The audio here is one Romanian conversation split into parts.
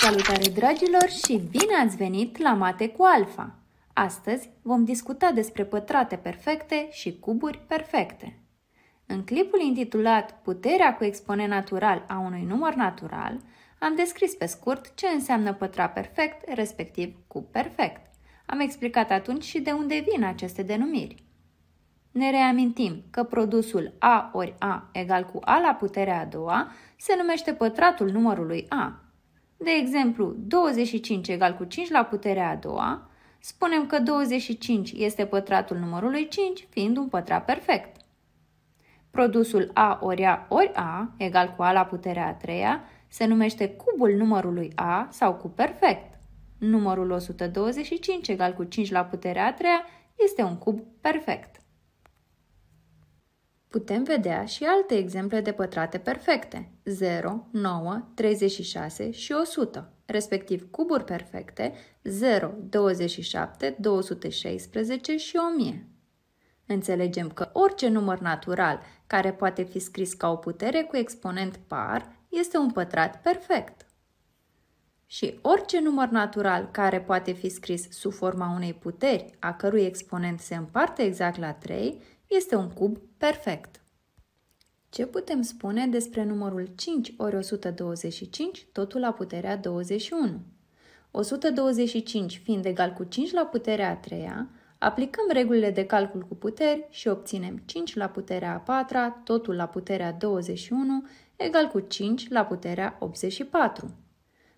Salutare dragilor și bine ați venit la Mate cu Alfa! Astăzi vom discuta despre pătrate perfecte și cuburi perfecte. În clipul intitulat Puterea cu exponent natural a unui număr natural, am descris pe scurt ce înseamnă pătrat perfect, respectiv cub perfect. Am explicat atunci și de unde vin aceste denumiri. Ne reamintim că produsul A ori A egal cu A la puterea a doua se numește pătratul numărului A, de exemplu, 25 egal cu 5 la puterea a doua, spunem că 25 este pătratul numărului 5, fiind un pătrat perfect. Produsul A ori A ori A, egal cu A la puterea a treia, se numește cubul numărului A sau cub perfect. Numărul 125 egal cu 5 la puterea a treia este un cub perfect. Putem vedea și alte exemple de pătrate perfecte, 0, 9, 36 și 100, respectiv cuburi perfecte, 0, 27, 216 și 1000. Înțelegem că orice număr natural care poate fi scris ca o putere cu exponent par este un pătrat perfect. Și orice număr natural care poate fi scris sub forma unei puteri, a cărui exponent se împarte exact la 3, este un cub perfect. Ce putem spune despre numărul 5 ori 125, totul la puterea 21? 125 fiind egal cu 5 la puterea 3, treia, aplicăm regulile de calcul cu puteri și obținem 5 la puterea 4, patra, totul la puterea 21, egal cu 5 la puterea 84.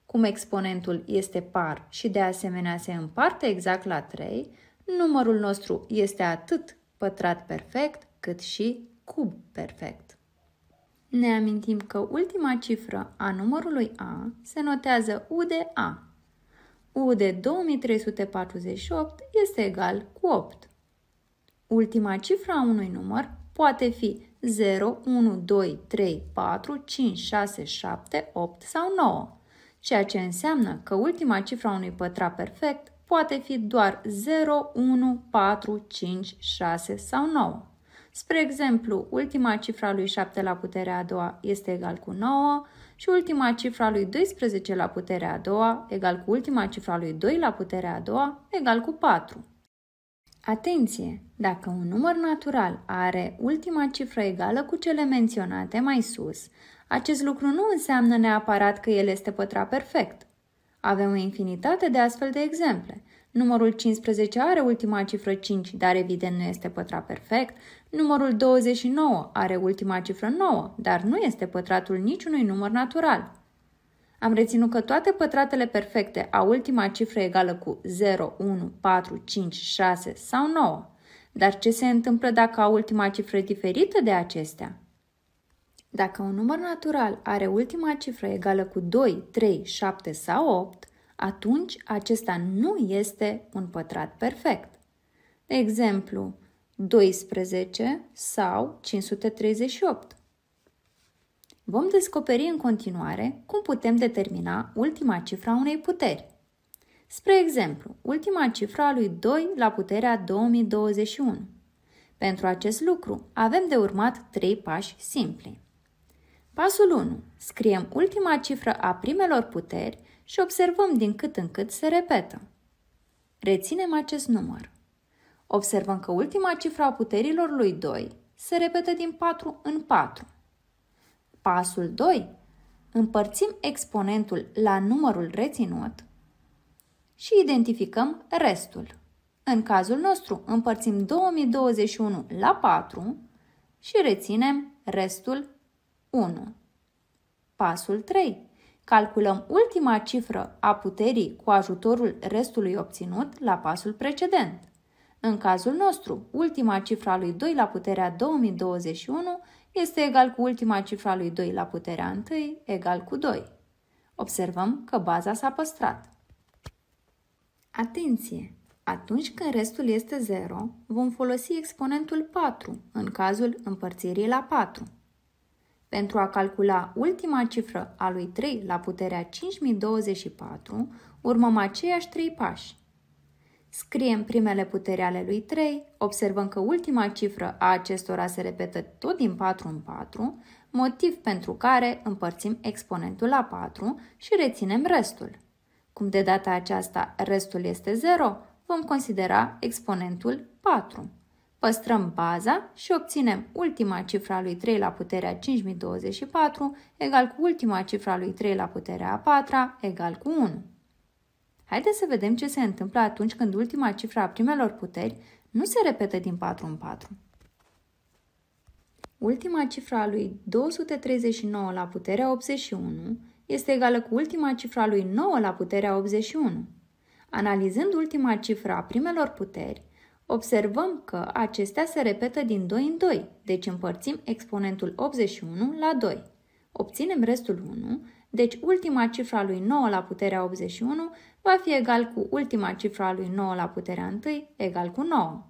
Cum exponentul este par și de asemenea se împarte exact la 3, numărul nostru este atât pătrat perfect, cât și cub perfect. Ne amintim că ultima cifră a numărului A se notează U de A. U de 2348 este egal cu 8. Ultima cifră a unui număr poate fi 0, 1, 2, 3, 4, 5, 6, 7, 8 sau 9, ceea ce înseamnă că ultima cifră a unui pătrat perfect poate fi doar 0, 1, 4, 5, 6 sau 9. Spre exemplu, ultima cifra lui 7 la puterea a doua este egal cu 9 și ultima cifra lui 12 la puterea a doua egal cu ultima cifra lui 2 la puterea a doua egal cu 4. Atenție! Dacă un număr natural are ultima cifră egală cu cele menționate mai sus, acest lucru nu înseamnă neapărat că el este pătrat perfect. Avem o infinitate de astfel de exemple. Numărul 15 are ultima cifră 5, dar evident nu este pătrat perfect. Numărul 29 are ultima cifră 9, dar nu este pătratul niciunui număr natural. Am reținut că toate pătratele perfecte au ultima cifră egală cu 0, 1, 4, 5, 6 sau 9. Dar ce se întâmplă dacă au ultima cifră diferită de acestea? Dacă un număr natural are ultima cifră egală cu 2, 3, 7 sau 8, atunci acesta nu este un pătrat perfect. De exemplu, 12 sau 538. Vom descoperi în continuare cum putem determina ultima cifră a unei puteri. Spre exemplu, ultima cifră a lui 2 la puterea 2021. Pentru acest lucru avem de urmat 3 pași simpli. Pasul 1. Scriem ultima cifră a primelor puteri și observăm din cât în cât se repetă. Reținem acest număr. Observăm că ultima cifră a puterilor lui 2 se repetă din 4 în 4. Pasul 2. Împărțim exponentul la numărul reținut și identificăm restul. În cazul nostru, împărțim 2021 la 4 și reținem restul 1. Pasul 3. Calculăm ultima cifră a puterii cu ajutorul restului obținut la pasul precedent. În cazul nostru, ultima cifră a lui 2 la puterea 2021 este egal cu ultima cifră a lui 2 la puterea 1 egal cu 2. Observăm că baza s-a păstrat. Atenție! Atunci când restul este 0, vom folosi exponentul 4 în cazul împărțirii la 4. Pentru a calcula ultima cifră a lui 3 la puterea 5024, urmăm aceiași 3 pași. Scriem primele puteri ale lui 3, observăm că ultima cifră a acestora se repetă tot din 4 în 4, motiv pentru care împărțim exponentul la 4 și reținem restul. Cum de data aceasta restul este 0, vom considera exponentul 4. Păstrăm baza și obținem ultima cifră a lui 3 la puterea 5024 egal cu ultima cifră a lui 3 la puterea a 4 egal cu 1. Haideți să vedem ce se întâmplă atunci când ultima cifră a primelor puteri nu se repetă din 4 în 4. Ultima cifră a lui 239 la puterea 81 este egală cu ultima cifră a lui 9 la puterea 81. Analizând ultima cifră a primelor puteri, Observăm că acestea se repetă din 2 în 2, deci împărțim exponentul 81 la 2. Obținem restul 1, deci ultima cifră a lui 9 la puterea 81 va fi egal cu ultima cifră a lui 9 la puterea 1, egal cu 9.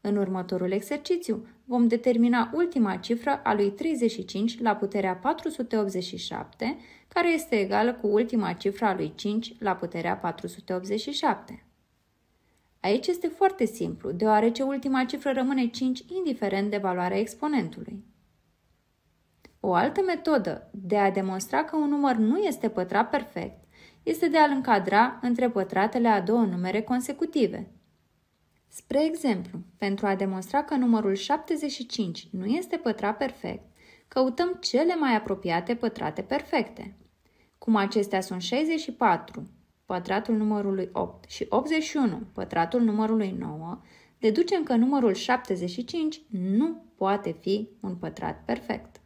În următorul exercițiu vom determina ultima cifră a lui 35 la puterea 487, care este egală cu ultima cifră a lui 5 la puterea 487. Aici este foarte simplu, deoarece ultima cifră rămâne 5 indiferent de valoarea exponentului. O altă metodă de a demonstra că un număr nu este pătrat perfect este de a-l încadra între pătratele a două numere consecutive. Spre exemplu, pentru a demonstra că numărul 75 nu este pătrat perfect, căutăm cele mai apropiate pătrate perfecte. Cum acestea sunt 64, pătratul numărului 8 și 81, pătratul numărului 9, deducem că numărul 75 nu poate fi un pătrat perfect.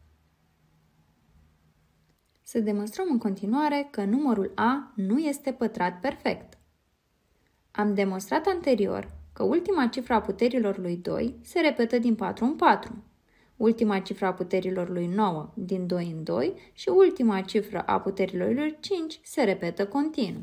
Să demonstrăm în continuare că numărul A nu este pătrat perfect. Am demonstrat anterior că ultima cifră a puterilor lui 2 se repetă din 4 în 4, ultima cifră a puterilor lui 9 din 2 în 2 și ultima cifră a puterilor lui 5 se repetă continuu.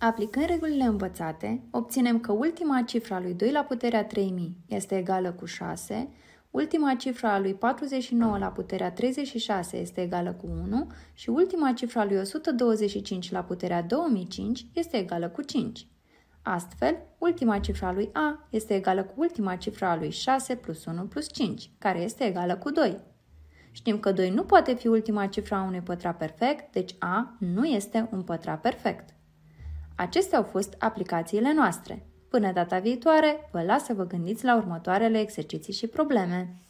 Aplicând regulile învățate, obținem că ultima cifră a lui 2 la puterea 3000 este egală cu 6, ultima cifră a lui 49 la puterea 36 este egală cu 1 și ultima cifră a lui 125 la puterea 2005 este egală cu 5. Astfel, ultima cifră a lui A este egală cu ultima cifră a lui 6 plus 1 plus 5, care este egală cu 2. Știm că 2 nu poate fi ultima cifră a unui pătrat perfect, deci A nu este un pătrat perfect. Acestea au fost aplicațiile noastre. Până data viitoare, vă las să vă gândiți la următoarele exerciții și probleme.